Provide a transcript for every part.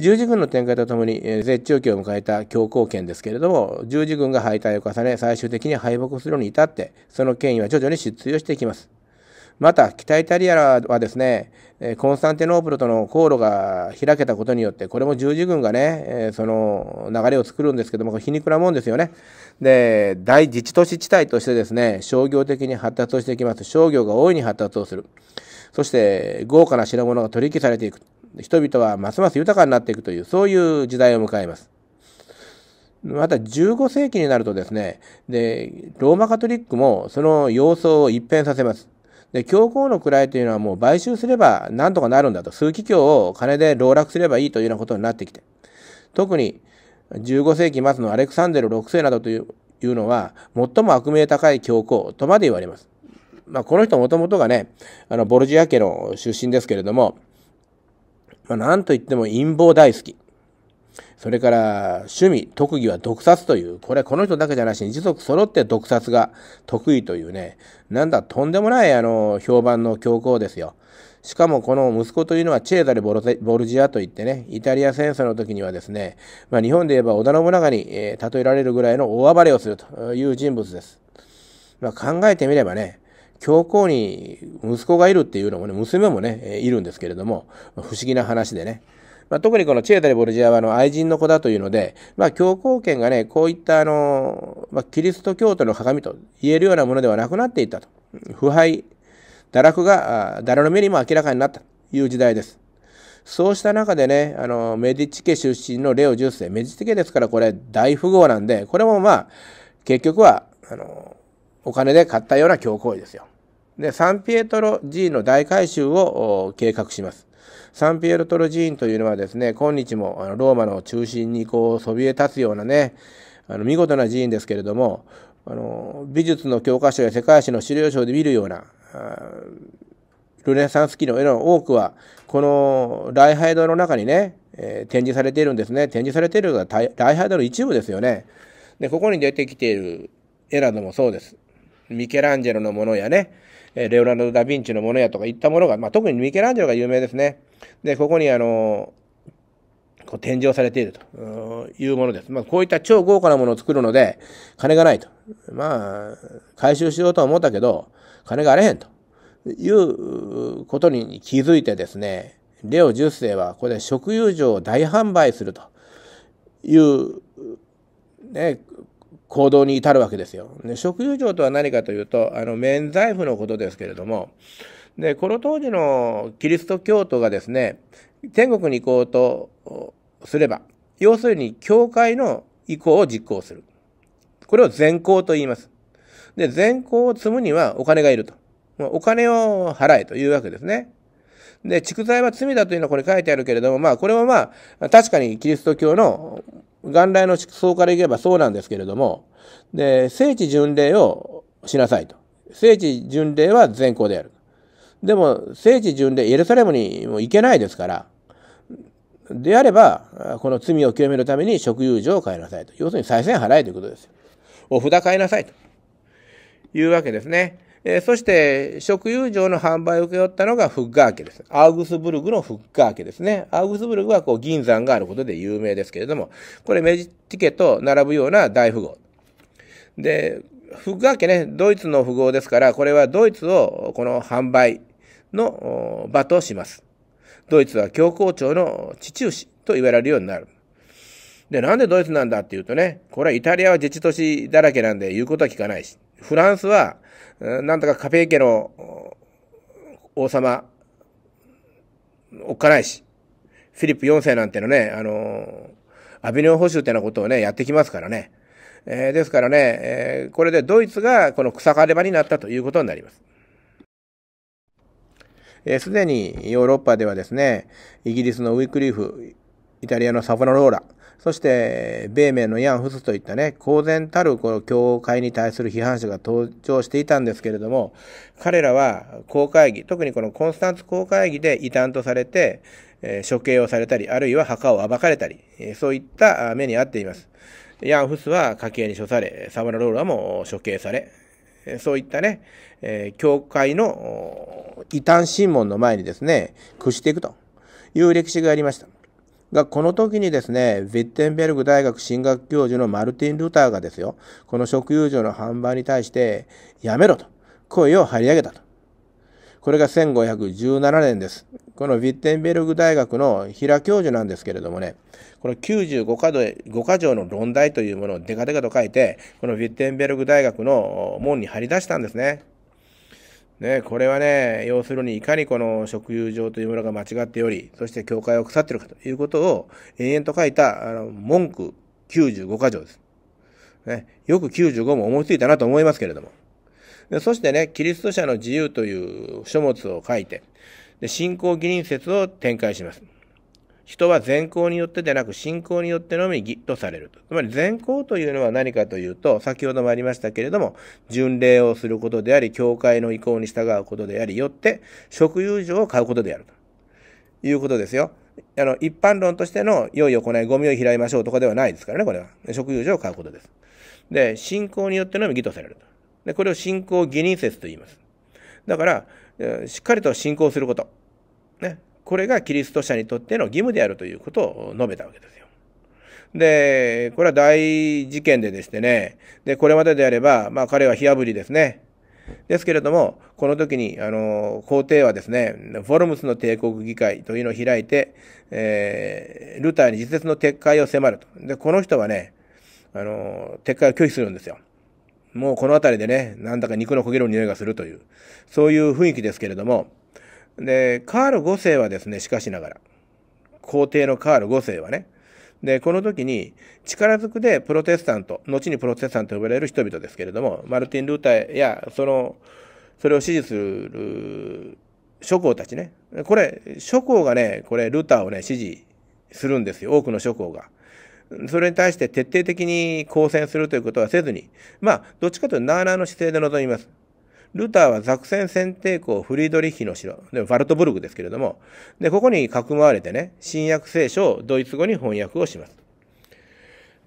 十字軍の展開とともに、絶頂期を迎えた強硬圏ですけれども、十字軍が敗退を重ね、最終的に敗北するに至って、その権威は徐々に失墜をしていきます。また、北イタリアはですね、コンスタンティノープルとの航路が開けたことによって、これも十字軍がね、その流れを作るんですけども、皮肉なもんですよね。で、大自治都市地帯としてですね、商業的に発達をしていきます。商業が大いに発達をする。そして、豪華な品物が取引されていく。人々はますます豊かになっていくという、そういう時代を迎えます。また15世紀になるとですね、で、ローマカトリックもその様相を一変させます。で、教皇の位というのはもう買収すればなんとかなるんだと、枢機卿を金で籠絡すればいいというようなことになってきて、特に15世紀末のアレクサンデル6世などといういうのは、最も悪名高い教皇とまで言われます。まあ、この人もともとがね、あの、ボルジア家の出身ですけれども、まあ、なんといっても陰謀大好き。それから、趣味、特技は毒殺という、これはこの人だけじゃなしに、一族揃って毒殺が得意というね、なんだ、とんでもない、あの、評判の教皇ですよ。しかもこの息子というのはチェーザレ・ボルジアといってね、イタリア戦争の時にはですね、まあ、日本で言えば織田信長に、えー、例えられるぐらいの大暴れをするという人物です。まあ、考えてみればね、教皇に息子がいるっていうのもね、娘もね、いるんですけれども、不思議な話でね。まあ、特にこのチェータリ・ボルジアはあの愛人の子だというので、まあ、教皇権がね、こういったあの、まあ、キリスト教徒の鏡と言えるようなものではなくなっていたと。腐敗、堕落が誰の目にも明らかになったという時代です。そうした中でね、あの、メディチ家出身のレオ10世、メディチ家ですからこれ大富豪なんで、これもまあ、結局は、あの、お金で買ったような教皇位ですよ。で、サンピエトロ寺院の大改修を計画します。サンピエトロ寺院というのはですね、今日もローマの中心にこうそびえ立つようなね、あの見事な寺院ですけれども、あの美術の教科書や世界史の資料書で見るような、ルネサンス期の絵の多くは、この礼拝堂の中にね、えー、展示されているんですね。展示されているのが礼拝堂の一部ですよね。で、ここに出てきている絵などもそうです。ミケランジェロのものやね、レオナルド・ダ・ヴィンチのものやとかいったものが、まあ、特にミケランジェロが有名ですね。で、ここにあの、こう展示をされているというものです。まあ、こういった超豪華なものを作るので、金がないと。まあ、回収しようとは思ったけど、金があれへんということに気づいてですね、レオ10世はこれで食友情を大販売するという、ね、行動に至るわけですよ。で食友情とは何かというと、あの、免罪符のことですけれども、で、この当時のキリスト教徒がですね、天国に行こうとすれば、要するに教会の意向を実行する。これを善行と言います。で、善行を積むにはお金がいると。お金を払えというわけですね。で、蓄財は罪だというのはこれ書いてあるけれども、まあ、これもまあ、確かにキリスト教の元来の思想から言けばそうなんですけれども、で、聖地巡礼をしなさいと。聖地巡礼は善行である。でも、聖地巡礼、エルサレムにも行けないですから、であれば、この罪を清めるために職遊所を変えなさいと。要するに再選払えということですよ。お札変えなさいというわけですね。えー、そして食友情の販売を受け負ったのがフッガー家です。アウグスブルグのフッガー家ですね。アウグスブルグはこう銀山があることで有名ですけれども、これメジティケと並ぶような大富豪。で、フッガー家ね、ドイツの富豪ですから、これはドイツをこの販売の場とします。ドイツは教皇庁の地中市と言われるようになる。で、なんでドイツなんだっていうとね、これはイタリアは自治都市だらけなんで言うことは聞かないし、フランスは、なんとかカペイ家の王様、おっかないし、フィリップ4世なんてのね、あの、アビニョン保守ってなことをね、やってきますからね。えー、ですからね、えー、これでドイツがこの草刈り場になったということになります。えー、すでにヨーロッパではですね、イギリスのウィクリーフ、イタリアのサフナローラ、そして、米名のヤン・フスといったね、公然たるこの教会に対する批判者が登場していたんですけれども、彼らは公会議、特にこのコンスタンツ公会議で異端とされて、え処刑をされたり、あるいは墓を暴かれたり、えそういった目に遭っています。ヤン・フスは家計に処され、サムラ・ローラも処刑され、そういったね、え教会の異端審問の前にですね、屈していくという歴史がありました。が、この時にですね、ヴィッテンベルグ大学進学教授のマルティン・ルターがですよ、この食友情の販売に対して、やめろと、声を張り上げたと。これが1517年です。このヴィッテンベルグ大学の平教授なんですけれどもね、この95箇条の論題というものをデカデカと書いて、このヴィッテンベルグ大学の門に張り出したんですね。ね、これはね、要するにいかにこの食友情というものが間違っており、そして教会を腐っているかということを延々と書いた、あの、文句95箇条です。ね、よく95も思いついたなと思いますけれども。でそしてね、キリスト者の自由という書物を書いて、で信仰義人説を展開します。人は善行によってでなく信仰によってのみ義とされると。つまり善行というのは何かというと、先ほどもありましたけれども、巡礼をすることであり、教会の意向に従うことであり、よって職友情を買うことであるということですよ。あの、一般論としての良い行い、ゴミを拾いましょうとかではないですからね、これは。職友情を買うことです。で、信仰によってのみ義とされると。で、これを信仰義人説と言います。だから、しっかりと信仰すること。ね。これがキリスト者にとっての義務であるということを述べたわけですよ。で、これは大事件ででしてね、で、これまでであれば、まあ彼は火あぶりですね。ですけれども、この時に、あの、皇帝はですね、フォルムスの帝国議会というのを開いて、えー、ルターに自説の撤回を迫ると。で、この人はね、あの、撤回を拒否するんですよ。もうこの辺りでね、なんだか肉の焦げる匂いがするという、そういう雰囲気ですけれども、で、カール5世はですね、しかしながら、皇帝のカール5世はね、で、この時に力ずくでプロテスタント、後にプロテスタントと呼ばれる人々ですけれども、マルティン・ルーターや、その、それを支持する諸侯たちね。これ、諸侯がね、これ、ルーターをね、支持するんですよ。多くの諸侯が。それに対して徹底的に抗戦するということはせずに、まあ、どっちかというと、ナーナーの姿勢で臨みます。ルターはザクセン選定校フリードリヒの城、でバルトブルグですけれども、で、ここに囲まれてね、新約聖書をドイツ語に翻訳をします。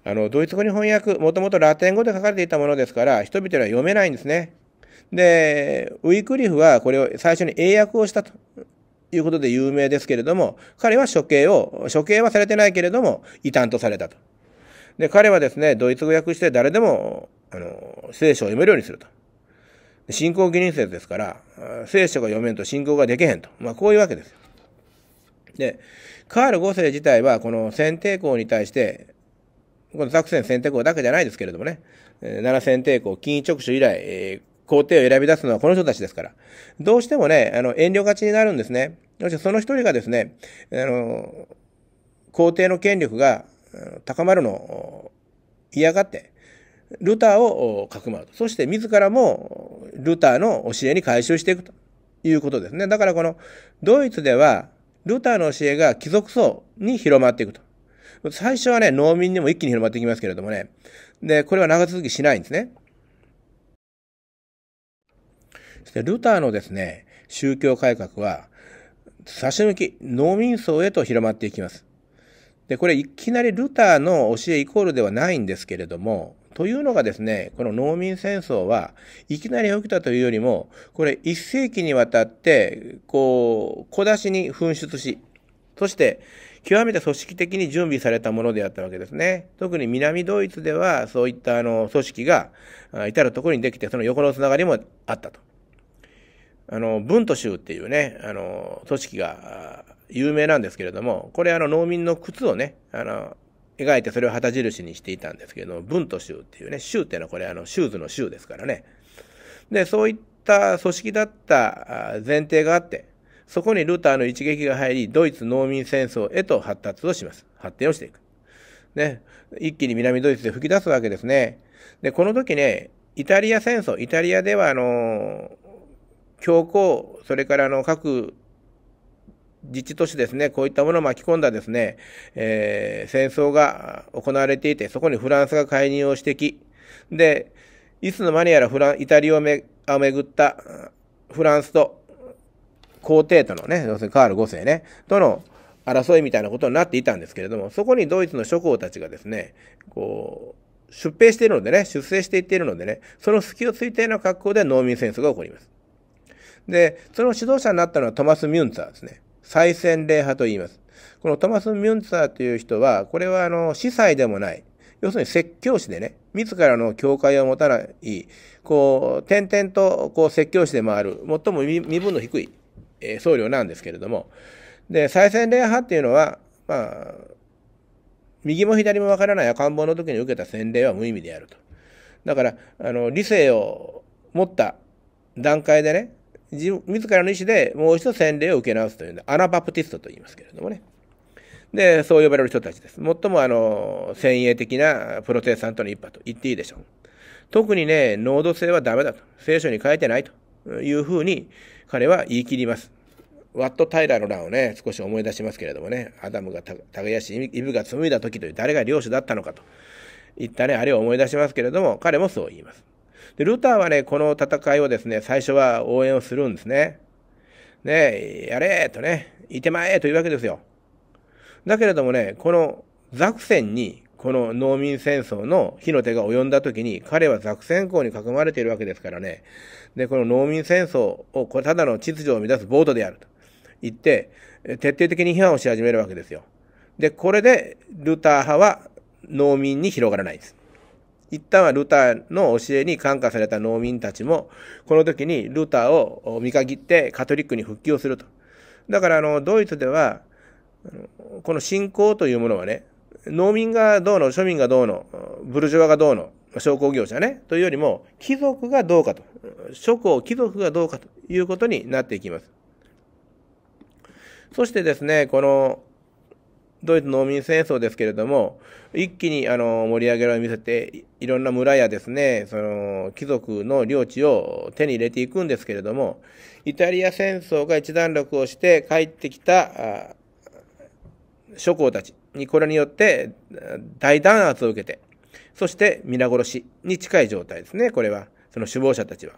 あの、ドイツ語に翻訳、もともとラテン語で書かれていたものですから、人々は読めないんですね。で、ウィクリフはこれを最初に英訳をしたということで有名ですけれども、彼は処刑を、処刑はされてないけれども、異端とされたと。で、彼はですね、ドイツ語訳して誰でも、あの、聖書を読めるようにすると。信仰義人説ですから、聖書が読めんと信仰ができへんと。まあ、こういうわけですで、カール5世自体は、この選定校に対して、この作戦選定校だけじゃないですけれどもね、奈良選定校、金直所以来、皇帝を選び出すのはこの人たちですから、どうしてもね、あの、遠慮がちになるんですね。そしてその一人がですね、あの、皇帝の権力が高まるのを嫌がって、ルターをかくまうと。そして自らもルターの教えに回収していくということですね。だからこのドイツではルターの教えが貴族層に広まっていくと。最初はね、農民にも一気に広まっていきますけれどもね。で、これは長続きしないんですね。そしてルターのですね、宗教改革は、差し抜き、農民層へと広まっていきます。で、これいきなりルターの教えイコールではないんですけれども、というのがですね、この農民戦争はいきなり起きたというよりも、これ一世紀にわたって、こう、小出しに噴出し、そして、極めて組織的に準備されたものであったわけですね。特に南ドイツでは、そういったあの組織が至るところにできて、その横のつながりもあったと。あの、文都州っていうね、あの、組織が有名なんですけれども、これあの農民の靴をね、あの、描いてそれを旗印にしていたんですけど、文と州っていうね、州っていうのはこれあの、シューズの州ですからね。で、そういった組織だった前提があって、そこにルターの一撃が入り、ドイツ農民戦争へと発達をします。発展をしていく。ね。一気に南ドイツで吹き出すわけですね。で、この時ね、イタリア戦争、イタリアではあの強教皇、それからあの、各自治都市ですね、こういったものを巻き込んだですね、えー、戦争が行われていて、そこにフランスが介入を指摘。で、いつの間にやらフラン、イタリアをめぐったフランスと皇帝とのね、要するにカール5世ね、との争いみたいなことになっていたんですけれども、そこにドイツの諸侯たちがですね、こう、出兵しているのでね、出征していっているのでね、その隙をついたような格好で農民戦争が起こります。で、その指導者になったのはトマス・ミュンツァーですね。再洗礼派と言います。このトマス・ミュンツァーという人は、これはあの、司祭でもない。要するに説教師でね、自らの教会を持たない、こう、点々とこう説教師で回る、最も身分の低い、え僧侶なんですけれども、で、再洗礼派っていうのは、まあ、右も左もわからない赤ん坊の時に受けた洗礼は無意味であると。だから、あの、理性を持った段階でね、自らの意思でもう一度洗礼を受け直すというのアナバプティストと言いますけれどもね。で、そう呼ばれる人たちです。最もあの、先鋭的なプロテスタントの一派と言っていいでしょう。特にね、濃度性はダメだと。聖書に書いてないというふうに彼は言い切ります。ワット・タイラーの乱をね、少し思い出しますけれどもね、アダムが耕し、イブが紡いだ時という誰が領主だったのかといったね、あれを思い出しますけれども、彼もそう言います。で、ルターはね、この戦いをですね、最初は応援をするんですね。ねやれとね、いてまえというわけですよ。だけれどもね、このザクセンに、この農民戦争の火の手が及んだ時に、彼はザクセン港に囲まれているわけですからね。で、この農民戦争を、これただの秩序を乱す暴徒であると言って、徹底的に批判をし始めるわけですよ。で、これで、ルター派は農民に広がらないです。一旦はルターの教えに感化された農民たちも、この時にルターを見限ってカトリックに復帰をすると。だからあの、ドイツでは、この信仰というものはね、農民がどうの、庶民がどうの、ブルジョワがどうの、商工業者ね、というよりも、貴族がどうかと、諸侯貴族がどうかということになっていきます。そしてですね、このドイツ農民戦争ですけれども、一気にあの盛り上げを見せて、いろんな村やですね、その貴族の領地を手に入れていくんですけれども、イタリア戦争が一段落をして帰ってきた諸侯たちにこれによって大弾圧を受けて、そして皆殺しに近い状態ですね、これは。その首謀者たちは。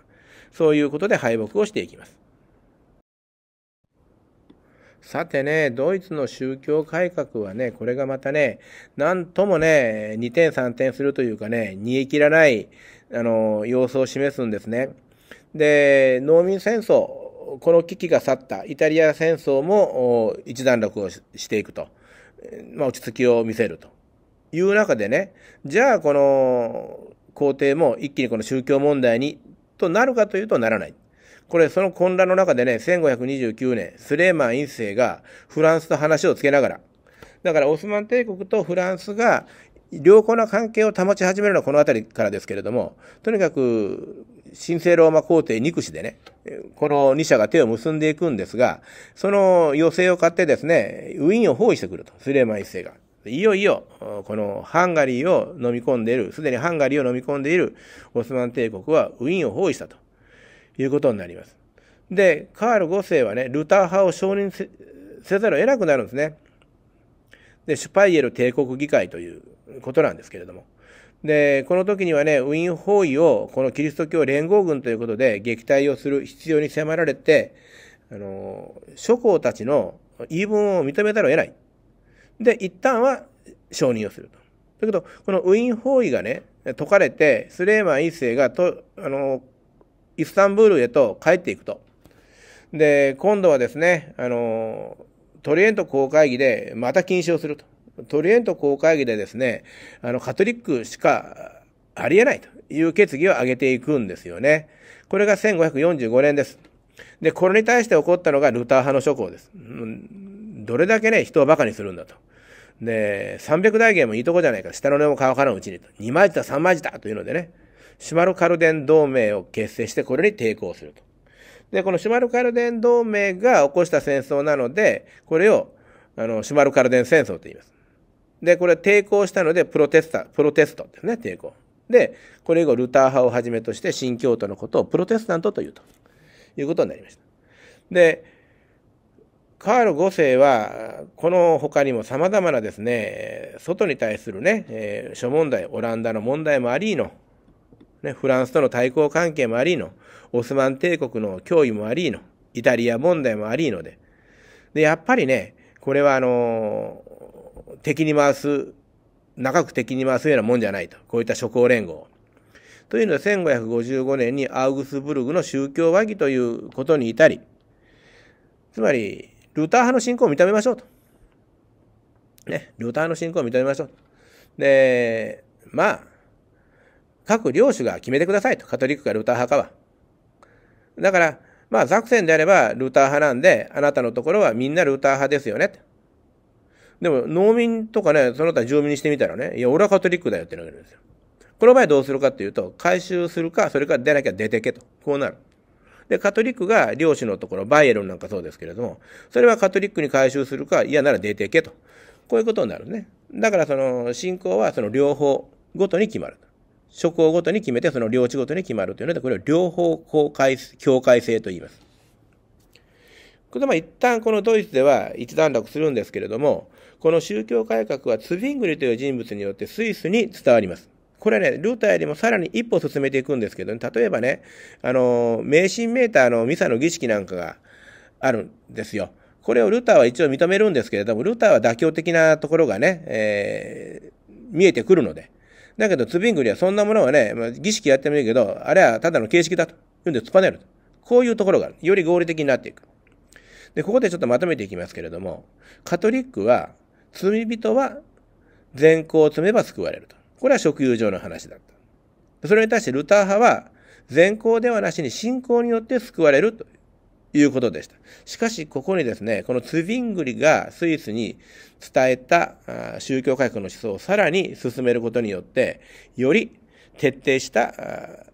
そういうことで敗北をしていきます。さてね、ドイツの宗教改革はね、これがまたね、なんともね、二点三点するというかね、煮え切らない、あの、様子を示すんですね。で、農民戦争、この危機が去ったイタリア戦争も一段落をしていくと、まあ、落ち着きを見せるという中でね、じゃあこの皇帝も一気にこの宗教問題にとなるかというとならない。これ、その混乱の中でね、1529年、スレーマン一世がフランスと話をつけながら、だからオスマン帝国とフランスが良好な関係を保ち始めるのはこの辺りからですけれども、とにかく、神聖ローマ皇帝憎しでね、この二者が手を結んでいくんですが、その余生を買ってですね、ウィーンを包囲してくると、スレーマン一世が。いよいよ、このハンガリーを飲み込んでいる、すでにハンガリーを飲み込んでいるオスマン帝国はウィーンを包囲したと。いうことになります。で、カール5世はね、ルター派を承認せざるを得なくなるんですね。で、シュパイエル帝国議会ということなんですけれども。で、この時にはね、ウィン包囲をこのキリスト教連合軍ということで撃退をする必要に迫られて、あの、諸侯たちの言い分を認めざるを得ない。で、一旦は承認をすると。だけど、このウィン包囲がね、解かれて、スレーマン一世がと、あの、イスタンブールへと帰っていくと。で、今度はですね、あの、トリエント公会議でまた禁止をすると。トリエント公会議でですね、あの、カトリックしかありえないという決議を上げていくんですよね。これが1545年です。で、これに対して起こったのがルター派の諸侯です。どれだけね、人を馬鹿にするんだと。で、300代芸もいいとこじゃないか。下の根も乾かいうちにと。2枚舌、3枚舌というのでね。シュマルカルデン同盟を結成してこれに抵抗すると。で、このシュマルカルデン同盟が起こした戦争なので、これをあのシュマルカルデン戦争と言います。で、これ抵抗したので、プロテスタ、プロテストですね、抵抗。で、これ以後、ルター派をはじめとして、新教徒のことをプロテスタントというということになりました。で、カール5世は、この他にも様々なですね、外に対するね、諸問題、オランダの問題もありの、ね、フランスとの対抗関係もありの、オスマン帝国の脅威もありの、イタリア問題もありので、で、やっぱりね、これはあの敵に回す、長く敵に回すようなもんじゃないと。こういった諸侯連合。というのは1555年にアウグスブルグの宗教和議ということに至り、つまり、ルター派の信仰を認めましょうと。ね、ルターの信仰を認めましょうと。で、まあ、各領主が決めてくださいと。カトリックかルーター派かは。だから、まあ、ザクセンであればルーター派なんで、あなたのところはみんなルーター派ですよね。でも、農民とかね、その他住民にしてみたらね、いや、俺はカトリックだよってなるんですよ。この場合どうするかっていうと、回収するか、それから出なきゃ出てけと。こうなる。で、カトリックが領主のところ、バイエルンなんかそうですけれども、それはカトリックに回収するか、嫌なら出てけと。こういうことになるね。だからその信仰はその両方ごとに決まる。諸行ごとに決めて、その領地ごとに決まるというので、これを両方公開、境界制と言います。これまあ一旦このドイツでは一段落するんですけれども、この宗教改革はツヴィングリという人物によってスイスに伝わります。これはね、ルーターよりもさらに一歩進めていくんですけど、ね、例えばね、あの、迷信メーターのミサの儀式なんかがあるんですよ。これをルーターは一応認めるんですけれども、ルーターは妥協的なところがね、えー、見えてくるので、だけど、ツビングリはそんなものはね、まあ、儀式やってもいいけど、あれはただの形式だと。いうんで、突っぱねる。こういうところが、より合理的になっていく。で、ここでちょっとまとめていきますけれども、カトリックは、罪人は善行を積めば救われると。これは職友上の話だった。それに対してルター派は、善行ではなしに信仰によって救われるということでした。しかし、ここにですね、このツビングリがスイスに伝えた宗教改革の思想をさらに進めることによって、より徹底した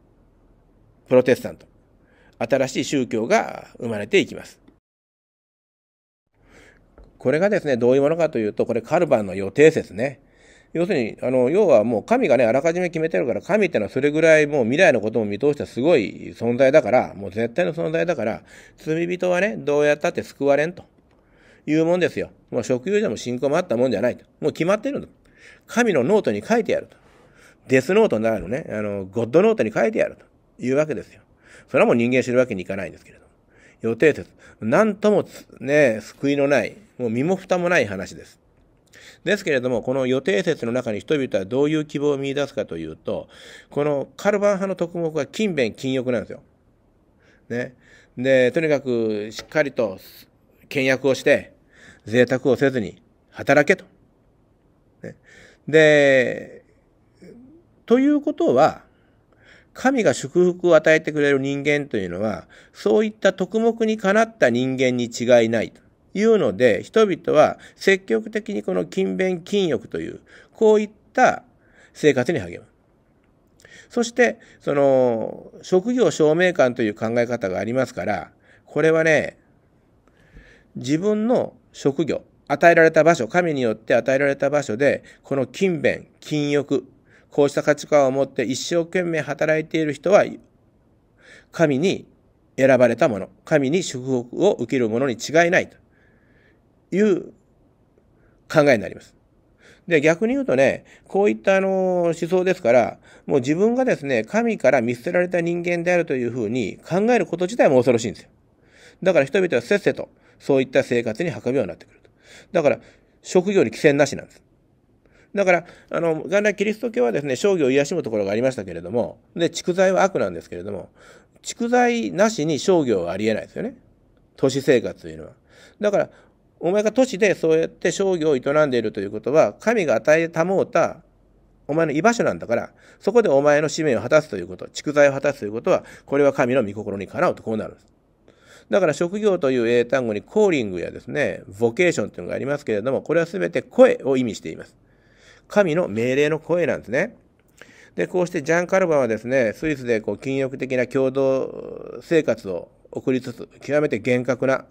プロテスタント、新しい宗教が生まれていきます。これがですね、どういうものかというと、これカルバンの予定説ね。要するに、あの、要はもう神がね、あらかじめ決めてるから、神ってのはそれぐらいもう未来のことも見通したすごい存在だから、もう絶対の存在だから、罪人はね、どうやったって救われんというもんですよ。もう職業者も信仰もあったもんじゃないと。もう決まってるの神のノートに書いてやると。デスノートになるのね、あの、ゴッドノートに書いてやるというわけですよ。それはもう人間知るわけにいかないんですけれども。予定説。なんともね、救いのない、もう身も蓋もない話です。ですけれども、この予定説の中に人々はどういう希望を見出すかというと、このカルバン派の特目は勤勉、禁欲なんですよ。ね。で、とにかくしっかりと倹約をして、贅沢をせずに働けと。ね、で、ということは、神が祝福を与えてくれる人間というのは、そういった徳目にかなった人間に違いないと。いうので、人々は積極的にこの勤勉禁欲という、こういった生活に励む。そして、その、職業証明官という考え方がありますから、これはね、自分の職業、与えられた場所、神によって与えられた場所で、この勤勉、禁欲、こうした価値観を持って一生懸命働いている人は、神に選ばれたもの、神に祝福を受けるものに違いないと。いう考えになります。で、逆に言うとね、こういったあの思想ですから、もう自分がですね、神から見捨てられた人間であるというふうに考えること自体も恐ろしいんですよ。だから人々はせっせと、そういった生活に運ぶようになってくると。だから、職業に規制なしなんです。だから、あの、元来キリスト教はですね、商業を癒しむところがありましたけれども、で、蓄財は悪なんですけれども、蓄財なしに商業はありえないですよね。都市生活というのは。だから、お前が都市でそうやって商業を営んでいるということは、神が与えたもうた、お前の居場所なんだから、そこでお前の使命を果たすということ、蓄財を果たすということは、これは神の御心にかなうとこうなるんです。だから職業という英単語にコーリングやですね、ボケーションというのがありますけれども、これは全て声を意味しています。神の命令の声なんですね。で、こうしてジャン・カルバはですね、スイスでこう禁欲的な共同生活を送りつつ、極めて厳格な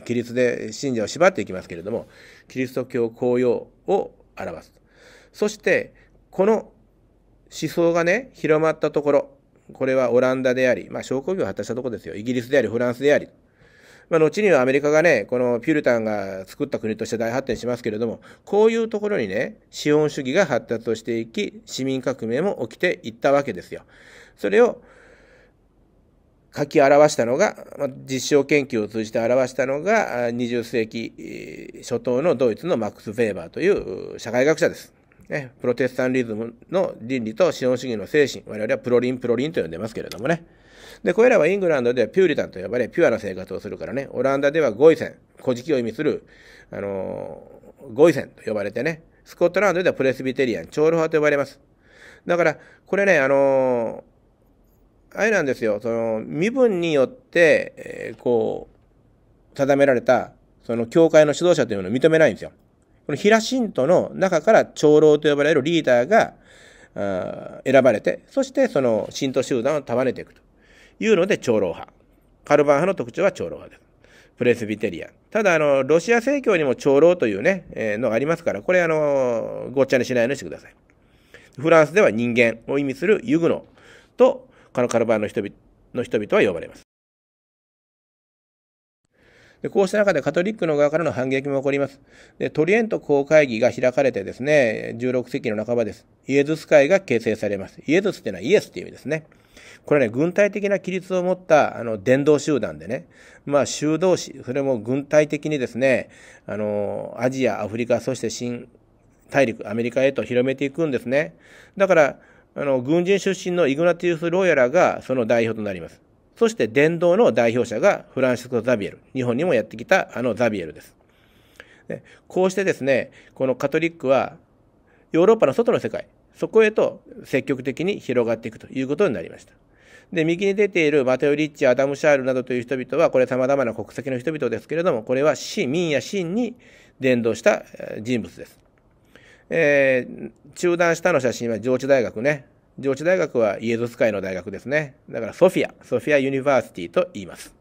規律で信者を縛っていきますけれども、キリスト教公用を表す。そして、この思想がね、広まったところ、これはオランダであり、まあ、商工業を果たしたところですよ。イギリスであり、フランスであり。まあ、後にはアメリカがね、このピュルタンが作った国として大発展しますけれども、こういうところにね、資本主義が発達をしていき、市民革命も起きていったわけですよ。それを書き表したのが、実証研究を通じて表したのが、20世紀初頭のドイツのマックス・フェーバーという社会学者です。プロテスタンリズムの倫理と資本主義の精神、我々はプロリン、プロリンと呼んでますけれどもね。で、これらはイングランドではピューリタンと呼ばれ、ピュアな生活をするからね、オランダではゴイセン、古事記を意味する、あのゴイセンと呼ばれてね、スコットランドではプレスビテリアン、チョール派と呼ばれます。だから、これね、あのーあれなんですよ、その、身分によって、えー、こう、定められた、その、教会の指導者というのを認めないんですよ。この平信徒の中から長老と呼ばれるリーダーが、あ選ばれて、そしてその信徒集団を束ねていくというので長老派。カルバン派の特徴は長老派です。プレスビテリア。ただ、あの、ロシア正教にも長老というね、えー、のがありますから、これ、あの、ごっちゃにしないようにしてください。フランスでは人間を意味するユグノと、他のカルバンの人々の人々は呼ばれます。でこうした中でカトリックの側からの反撃も起こります。でトリエント公会議が開かれてですね、16世紀の半ばです。イエズス会が形成されます。イエズスっていうのはイエスっていう意味ですね。これね、軍隊的な規律を持ったあの伝道集団でね、まあ修道士、それも軍隊的にですね、あの、アジア、アフリカ、そして新大陸、アメリカへと広めていくんですね。だから、あの、軍人出身のイグナティウス・ローヤラがその代表となります。そして伝道の代表者がフランシスコ・ザビエル。日本にもやってきたあのザビエルです。こうしてですね、このカトリックはヨーロッパの外の世界、そこへと積極的に広がっていくということになりました。で、右に出ているマテオ・リッチ、アダム・シャールなどという人々は、これ様々な国籍の人々ですけれども、これは市民や真に伝道した人物です。えー、中断したの写真は上智大学ね。上智大学はイエズス会の大学ですね。だからソフィア、ソフィアユニバーシティと言います。